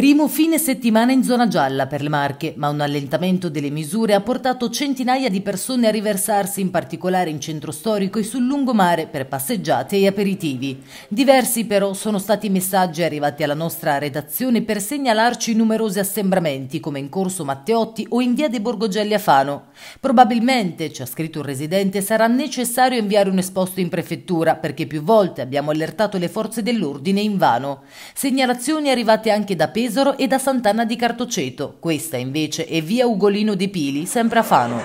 Primo fine settimana in zona gialla per le Marche, ma un allentamento delle misure ha portato centinaia di persone a riversarsi in particolare in centro storico e sul lungomare per passeggiate e aperitivi. Diversi però sono stati i messaggi arrivati alla nostra redazione per segnalarci numerosi assembramenti come in Corso Matteotti o in via dei Borgogelli a Fano. Probabilmente, ci ha scritto un residente, sarà necessario inviare un esposto in prefettura perché più volte abbiamo allertato le forze dell'ordine invano. Segnalazioni arrivate anche da Pesaro Pesaro e da Sant'Anna di Cartoceto. Questa invece è via Ugolino di Pili, sempre a Fano.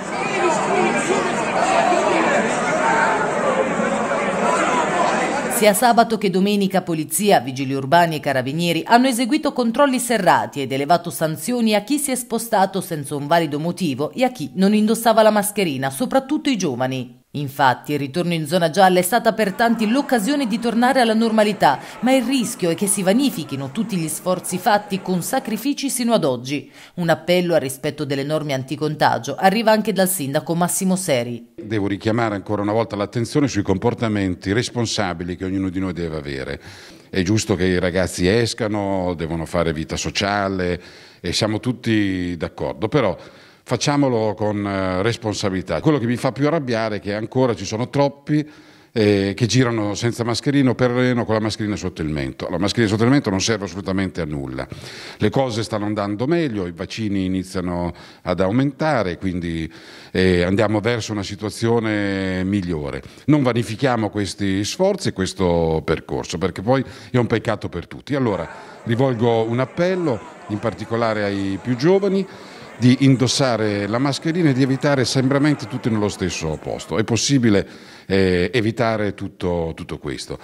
Sia sabato che domenica polizia, vigili urbani e carabinieri hanno eseguito controlli serrati ed elevato sanzioni a chi si è spostato senza un valido motivo e a chi non indossava la mascherina, soprattutto i giovani. Infatti il ritorno in zona gialla è stata per tanti l'occasione di tornare alla normalità, ma il rischio è che si vanifichino tutti gli sforzi fatti con sacrifici sino ad oggi. Un appello al rispetto delle norme anticontagio arriva anche dal sindaco Massimo Seri. Devo richiamare ancora una volta l'attenzione sui comportamenti responsabili che ognuno di noi deve avere. È giusto che i ragazzi escano, devono fare vita sociale e siamo tutti d'accordo, però facciamolo con eh, responsabilità. Quello che mi fa più arrabbiare è che ancora ci sono troppi eh, che girano senza mascherino per reno con la mascherina sotto il mento. La mascherina sotto il mento non serve assolutamente a nulla. Le cose stanno andando meglio, i vaccini iniziano ad aumentare, quindi eh, andiamo verso una situazione migliore. Non vanifichiamo questi sforzi e questo percorso, perché poi è un peccato per tutti. Allora rivolgo un appello in particolare ai più giovani di indossare la mascherina e di evitare sembramenti tutti nello stesso posto. È possibile eh, evitare tutto, tutto questo.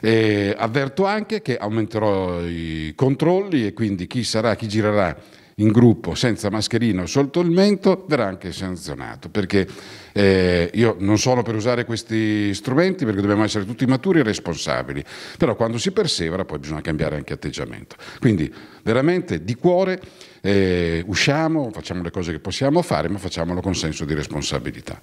E eh, avverto anche che aumenterò i controlli e quindi chi sarà, chi girerà in gruppo senza mascherina o sotto il mento verrà anche sanzionato perché eh, io non sono per usare questi strumenti perché dobbiamo essere tutti maturi e responsabili però quando si persevera poi bisogna cambiare anche atteggiamento quindi veramente di cuore eh, usciamo facciamo le cose che possiamo fare ma facciamolo con senso di responsabilità